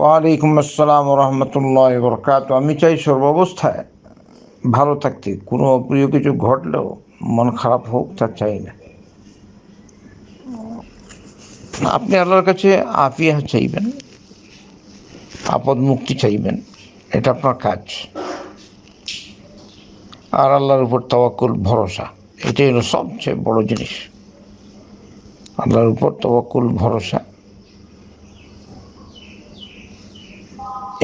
ওয়ালাইকুম আসসালাম রহমতুল্লাহ বরকাত আমি চাই সর্বাবস্থায় ভালো থাকতে কোনো অপ্রিয় কিছু ঘটলেও মন খারাপ হোক তা চাই না আপনি আল্লাহর কাছে আফিয়া চাইবেন আপদ মুক্তি চাইবেন এটা আপনার কাজ আর আল্লাহর উপর তবাকুল ভরসা এটাই হলো সবচেয়ে বড় জিনিস আল্লাহর উপর তবাকুল ভরসা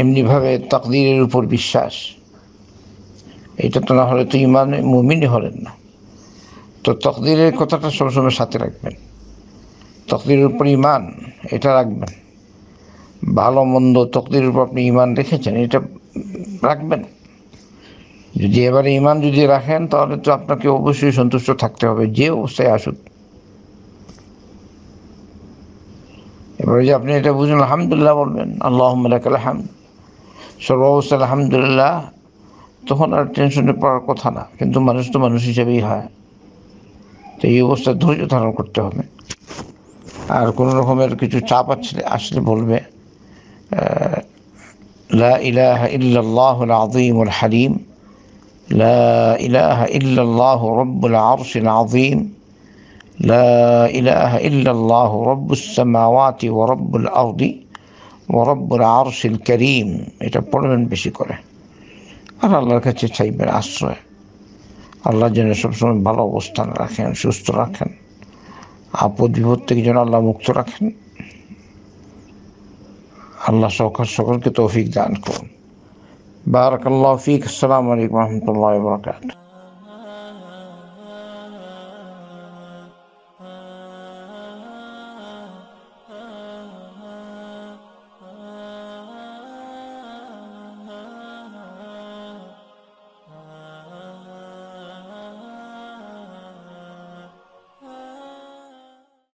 এমনিভাবে তকদিরের উপর বিশ্বাস এটা তো না হলে তো ইমান মুমিনই হলেন না তো তকদিরের কথাটা সবসময় সাথে রাখবেন তকদিরের উপর ইমান এটা রাখবেন ভালো মন্দ তকদিরের উপর আপনি ইমান রেখেছেন এটা রাখবেন যদি এবারে ইমান যদি রাখেন তাহলে তো আপনাকে অবশ্যই সন্তুষ্ট থাকতে হবে যে অবস্থায় আসুক ওই আপনি এটা বুঝুন আলহামদুলিল্লাহ বলবেন আল্লাহ হামদ সর্বাবস্থা আলহামদুলিল্লাহ তখন আর টেনশনে পড়ার কথা না কিন্তু মানুষ তো মানুষ হিসেবেই হয় তো এই অবস্থায় ধৈর্য ধারণ করতে হবে আর কোনো রকমের কিছু চাপ আসলে আসলে বলবে লা ইলাহা ইল্লাল্লাহ আযীমুল হালিম লা ইলাহা ইল্লাল্লাহ রব্বুল আরশিল আযীম لا إله إلا الله رب السماوات ورب الأرض ورب العرش الكريم এটা পড়বেন বেশি করে আর আল্লাহর কাছে চাইবেন আশ্রয় আল্লাহ যেন সবসময় ভালো অবস্থান রাখেন সুস্থ রাখেন আপদ বিপদ থেকে যেন আল্লাহ মুক্ত রাখেন আল্লাহ সকাল সকলকে তৌফিক দান করুন বারাকাল্লাহ ফিক আসসালামু আলাইকুম রহমতুল্লাহ